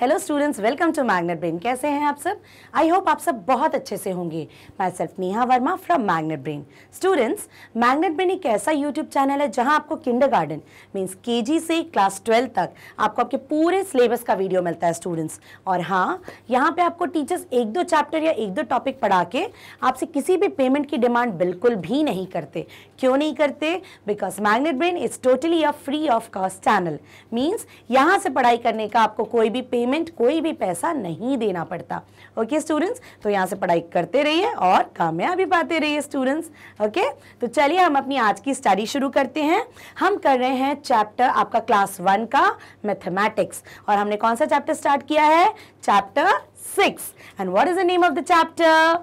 Hello students welcome to magnet brain कैसे हैं आप सब आई होप आप सब बहुत अच्छे से होंगे मैं self Neha Verma from magnet brain students magnet brain एक ऐसा यूट्यूब चैनल है जहां आपको किंडर गार्डन मीन्स के से क्लास ट्वेल्व तक आपको आपके पूरे सिलेबस का वीडियो मिलता है स्टूडेंट्स और हाँ यहाँ पर आपको टीचर्स एक दो चैप्टर या एक दो टॉपिक पढ़ा के आपसे किसी भी पेमेंट की डिमांड बिल्कुल भी नहीं करते क्यों नहीं करते because magnet brain is totally a free of cost channel means यहाँ से पढ़ाई करने का आपको कोई भी पेमेंट पेमेंट कोई भी पैसा नहीं देना पड़ता ओके स्टूडेंट्स तो यहाँ से पढ़ाई करते रहिए और कामयाबी पाते रहिए स्टूडेंट्स ओके तो चलिए हम अपनी आज की स्टडी शुरू करते हैं हम कर रहे हैं चैप्टर आपका क्लास वन का मैथमेटिक्स और हमने कौन सा चैप्टर स्टार्ट किया है chapter six and what is the name of the chapter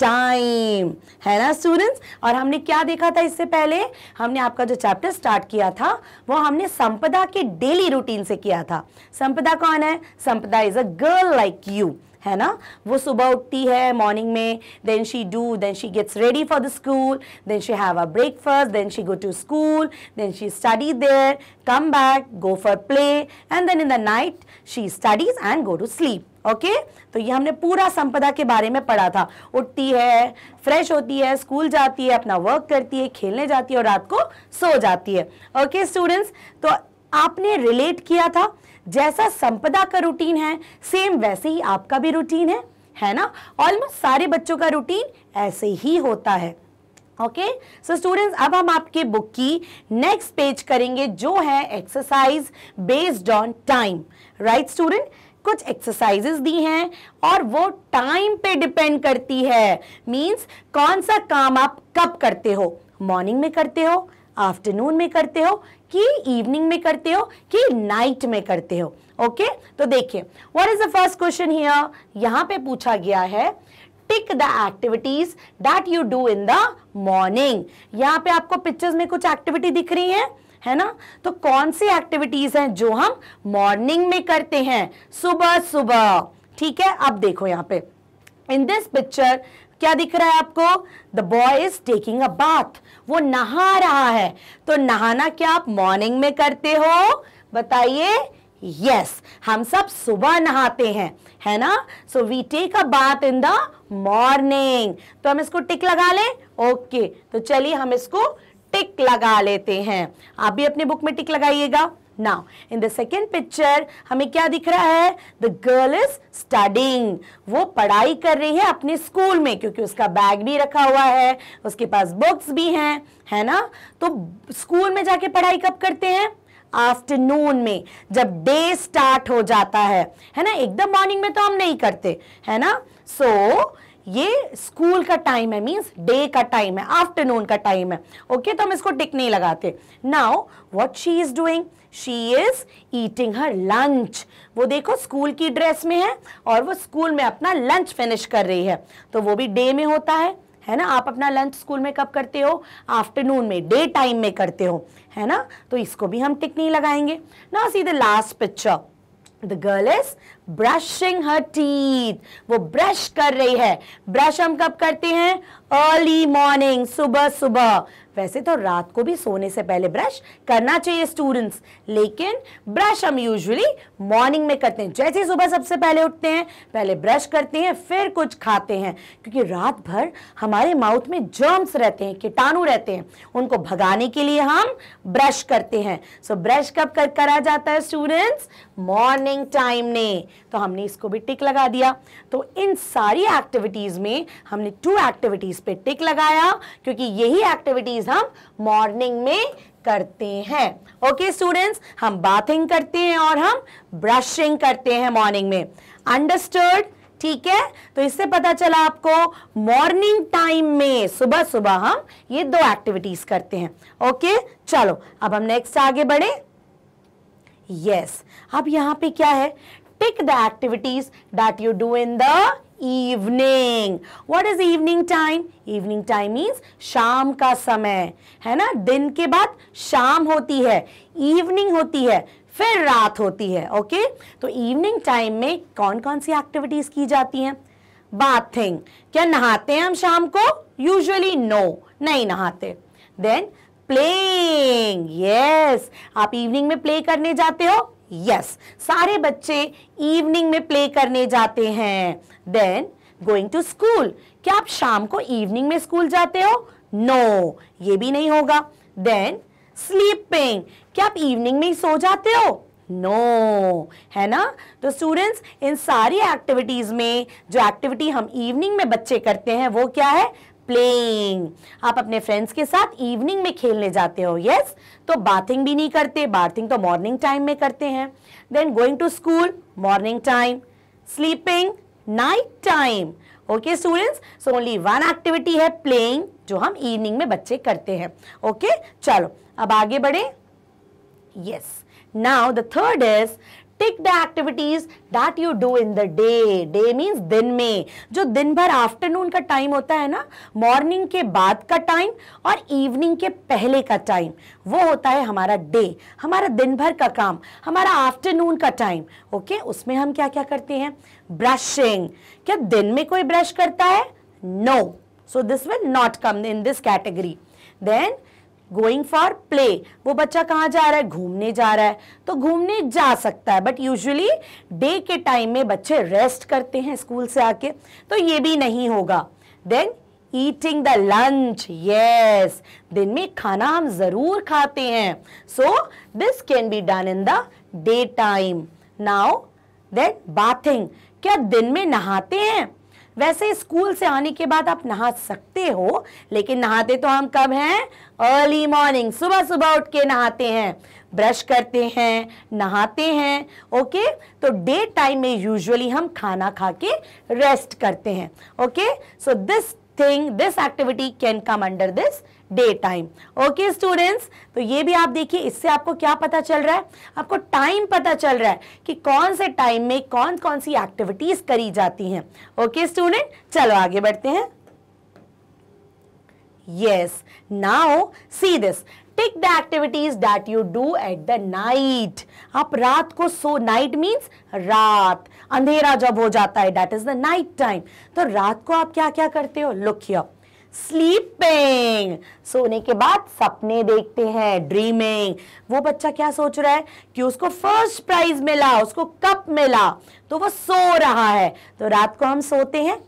time है ना स्टूडेंट्स और हमने क्या देखा था इससे पहले हमने आपका जो चैप्टर स्टार्ट किया था वो हमने संपदा के डेली रूटीन से किया था संपदा कौन है Sampada is a girl like you है ना वो सुबह उठती है मॉर्निंग में then she do then she gets ready for the school then she have a breakfast then she go to school then she study there come back go for play and then in the night she studies and go to sleep okay तो ये हमने पूरा संपदा के बारे में पढ़ा था उठती है फ्रेश होती है स्कूल जाती है अपना वर्क करती है खेलने जाती है और रात को सो जाती है ओके okay, स्टूडेंट्स तो आपने रिलेट किया था जैसा संपदा का रूटीन है सेम वैसे ही आपका भी रूटीन है है ना ऑलमोस्ट सारे बच्चों का रूटीन ऐसे ही होता है ओके सो स्टूडेंट्स अब हम आपके बुक की नेक्स्ट पेज करेंगे जो है exercise based on time right student कुछ एक्सरसाइजेस दी हैं और वो टाइम पे डिपेंड करती है मींस कौन सा काम आप कब करते हो मॉर्निंग में करते हो आफ्टरनून में करते हो कि इवनिंग में करते हो कि नाइट में करते हो ओके okay? तो देखिए what is the first question here यहां पे पूछा गया है tick the activities that you do in the morning यहाँ पे आपको पिक्चर्स में कुछ एक्टिविटी दिख रही है है ना तो कौन सी एक्टिविटीज हैं जो हम मॉर्निंग में करते हैं सुबह सुबह ठीक है अब देखो यहाँ पे इन दिस पिक्चर क्या दिख रहा है आपको the boy is taking a bath वो नहा रहा है तो नहाना क्या आप मॉर्निंग में करते हो बताइए यस हम सब सुबह नहाते हैं है ना so we take a bath in the morning तो हम इसको टिक लगा लें ओके okay, तो चलिए हम इसको टिक लगा लेते हैं आप भी अपने बुक में टिक लगाइएगा now in the second picture हमें क्या दिख रहा है द गर्ल इज स्टडिंग वो पढ़ाई कर रही है अपने स्कूल में क्योंकि उसका बैग भी रखा हुआ है उसके पास बुक्स भी हैं है ना तो स्कूल में जाके पढ़ाई कब करते हैं आफ्टरनून में जब डे स्टार्ट हो जाता है है ना एकदम मॉर्निंग में तो हम नहीं करते है ना सो so, ये स्कूल का टाइम है मीन्स डे का टाइम है आफ्टरनून का टाइम है ओके okay? तो हम इसको टिक नहीं लगाते now what she is doing she is eating her lunch वो देखो स्कूल की ड्रेस में है और वो स्कूल में अपना लंच फिनिश कर रही है तो वो भी डे में होता है है ना आप अपना लंच स्कूल में कब करते हो आफ्टरनून में डे टाइम में करते हो है ना तो इसको भी हम टिक नहीं लगाएंगे ना see the last picture the girl is brushing her teeth वो ब्रश कर रही है ब्रश हम कब करते हैं अर्ली मॉर्निंग सुबह सुबह वैसे तो रात को भी सोने से पहले ब्रश करना चाहिए स्टूडेंट्स लेकिन ब्रश हम यूजुअली मॉर्निंग में करते हैं जैसे सुबह सबसे पहले उठते हैं पहले ब्रश करते हैं फिर कुछ खाते हैं क्योंकि रात भर हमारे माउथ में जर्म्स रहते हैं कीटाणु रहते हैं उनको भगाने के लिए हम ब्रश करते हैं सो so, ब्रश कब कर करा जाता है स्टूडेंट्स मॉर्निंग टाइम में तो हमने इसको भी टिक लगा दिया तो इन सारी एक्टिविटीज़ में हमने टू एक्टिविटीज़ पे टिक लगाया क्योंकि यही एक्टिविटीज़ हम मॉर्निंग में करते हैं ओके स्टूडेंट्स हम बाथिंग करते हैं और हम ब्रशिंग करते हैं मॉर्निंग में अंडरस्टर्ड ठीक है तो इससे पता चला आपको मॉर्निंग टाइम में सुबह सुबह हम ये दो एक्टिविटीज करते हैं ओके चलो अब हम नेक्स्ट आगे बढ़े यस yes. अब यहां पे क्या है pick the activities that you do in the evening. What is evening time? Evening time means शाम का समय है ना दिन के बाद शाम होती है evening होती है फिर रात होती है ओके okay? तो इवनिंग टाइम में कौन कौन सी एक्टिविटीज की जाती हैं बाथिंग क्या नहाते हैं हम शाम को यूजुअली नो no, नहीं नहाते देन प्लेइंग यस yes, आप इवनिंग में प्ले करने जाते हो यस सारे बच्चे इवनिंग में प्ले करने जाते हैं देन गोइंग टू स्कूल क्या आप शाम को इवनिंग में स्कूल जाते हो नो no, ये भी नहीं होगा देन स्लीपिंग क्या आप इवनिंग में ही सो जाते हो नो no, है ना तो स्टूडेंट्स इन सारी एक्टिविटीज़ में जो एक्टिविटी हम इवनिंग में बच्चे करते हैं वो क्या है प्लेइंग आप अपने फ्रेंड्स के साथ इवनिंग में खेलने जाते हो यस yes? तो बाथिंग भी नहीं करते बाथिंग तो मॉर्निंग टाइम में करते हैं then going to school morning time sleeping night time okay students so only one activity है प्लेइंग जो हम इवनिंग में बच्चे करते हैं ओके okay? चलो अब आगे बढ़े yes now the third is tick the activities that you do in the day day means दिन में जो दिन भर आफ्टरनून का टाइम होता है ना मॉर्निंग के बाद का टाइम और इवनिंग के पहले का टाइम वो होता है हमारा डे हमारा दिन भर का काम हमारा आफ्टरनून का टाइम ओके okay? उसमें हम क्या क्या करते हैं ब्रशिंग क्या दिन में कोई ब्रश करता है no so this will not come in this category then going for play वो बच्चा कहाँ जा रहा है घूमने जा रहा है तो घूमने जा सकता है बट यूजली डे के टाइम में बच्चे रेस्ट करते हैं स्कूल से आके तो ये भी नहीं होगा then eating the lunch yes दिन में खाना हम ज़रूर खाते हैं so this can be done in the day time now then bathing क्या दिन में नहाते हैं वैसे स्कूल से आने के बाद आप नहा सकते हो लेकिन नहाते तो हम कब हैं अर्ली मॉर्निंग सुबह सुबह उठ के नहाते हैं ब्रश करते हैं नहाते हैं ओके तो डे टाइम में यूजुअली हम खाना खा के रेस्ट करते हैं okay so this thing this activity can come under this day time okay students तो ये भी आप देखिए इससे आपको क्या पता चल रहा है आपको टाइम पता चल रहा है कि कौन से टाइम में कौन कौन सी एक्टिविटीज करी जाती हैं ओके स्टूडेंट चलो आगे बढ़ते हैं yes now see this tick the activities that you do at the night आप रात को सो नाइट मीन्स रात अंधेरा जब हो जाता है that is the night time तो रात को आप क्या क्या करते हो लुक स्लीपिंग सोने के बाद सपने देखते हैं ड्रीमिंग वो बच्चा क्या सोच रहा है कि उसको फर्स्ट प्राइज मिला उसको कप मिला तो वो सो रहा है तो रात को हम सोते हैं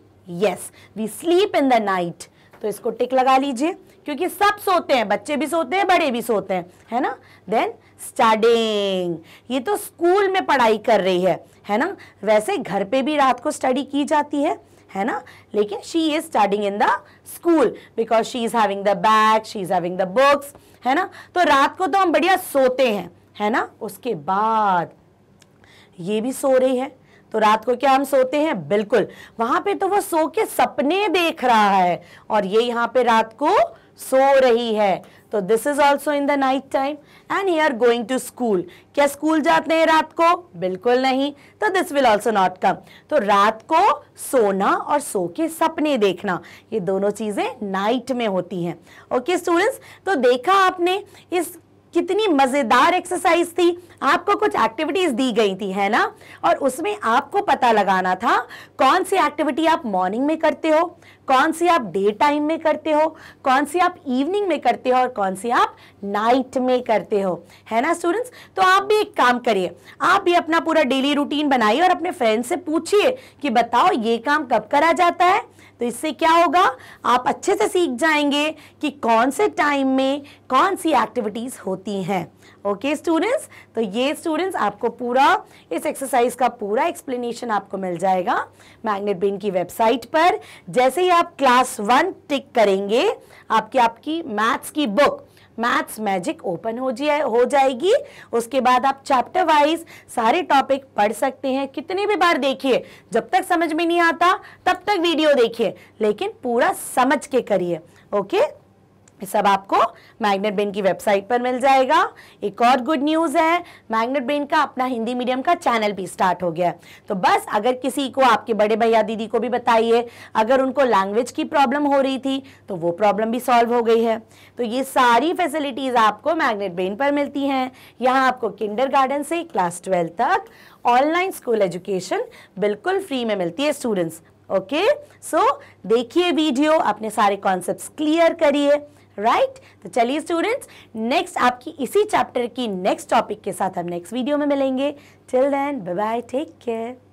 yes we sleep in the night तो इसको टिक लगा लीजिए क्योंकि सब सोते हैं बच्चे भी सोते हैं बड़े भी सोते हैं है ना देन स्टडिंग ये तो स्कूल में पढ़ाई कर रही है है ना वैसे घर पे भी रात को स्टडी की जाती है है ना लेकिन she is starting in the school because she is having the bag she is having the books है ना तो रात को तो हम बढ़िया सोते हैं है ना उसके बाद ये भी सो रही है तो रात को क्या हम सोते हैं बिल्कुल वहां पे तो वो सो के सपने देख रहा है और ये यहाँ पे रात को सो रही है तो this is also in the night time and you are going to school क्या स्कूल जाते हैं रात को बिल्कुल नहीं तो this will also not come तो रात को सोना और सो के सपने देखना ये दोनों चीज़ें नाइट में होती हैं ओके स्टूडेंट्स तो देखा आपने इस कितनी मज़ेदार एक्सरसाइज थी आपको कुछ एक्टिविटीज़ दी गई थी है ना और उसमें आपको पता लगाना था कौन सी एक्टिविटी आप मॉर्निंग में करते हो कौन सी आप डे टाइम में करते हो कौन सी आप इवनिंग में करते हो और कौन सी आप नाइट में करते हो है ना स्टूडेंट्स तो आप भी एक काम करिए आप भी अपना पूरा डेली रूटीन बनाइए और अपने फ्रेंड से पूछिए कि बताओ ये काम कब करा जाता है तो इससे क्या होगा आप अच्छे से सीख जाएंगे कि कौन से टाइम में कौन सी एक्टिविटीज़ होती हैं ओके स्टूडेंट्स तो ये स्टूडेंट्स आपको पूरा इस एक्सरसाइज का पूरा एक्सप्लेनेशन आपको मिल जाएगा मैग्नेट बिन की वेबसाइट पर जैसे ही आप क्लास वन टिक करेंगे आपकी आपकी मैथ्स की बुक मैथ्स मैजिक ओपन हो जाए हो जाएगी उसके बाद आप चैप्टर वाइज सारे टॉपिक पढ़ सकते हैं कितने भी बार देखिए जब तक समझ में नहीं आता तब तक वीडियो देखिए लेकिन पूरा समझ के करिए ओके okay? सब आपको मैग्नेट ब्रेन की वेबसाइट पर मिल जाएगा एक और गुड न्यूज़ है मैग्नेट ब्रेन का अपना हिंदी मीडियम का चैनल भी स्टार्ट हो गया है तो बस अगर किसी को आपके बड़े भैया दीदी को भी बताइए अगर उनको लैंग्वेज की प्रॉब्लम हो रही थी तो वो प्रॉब्लम भी सॉल्व हो गई है तो ये सारी फैसिलिटीज़ आपको मैग्नेट ब्रेन पर मिलती हैं यहाँ आपको किंडर से क्लास ट्वेल्व तक ऑनलाइन स्कूल एजुकेशन बिल्कुल फ्री में मिलती है स्टूडेंट्स ओके सो देखिए वीडियो अपने सारे कॉन्सेप्ट क्लियर करिए राइट तो चलिए स्टूडेंट्स नेक्स्ट आपकी इसी चैप्टर की नेक्स्ट टॉपिक के साथ हम नेक्स्ट वीडियो में मिलेंगे till then bye bye take care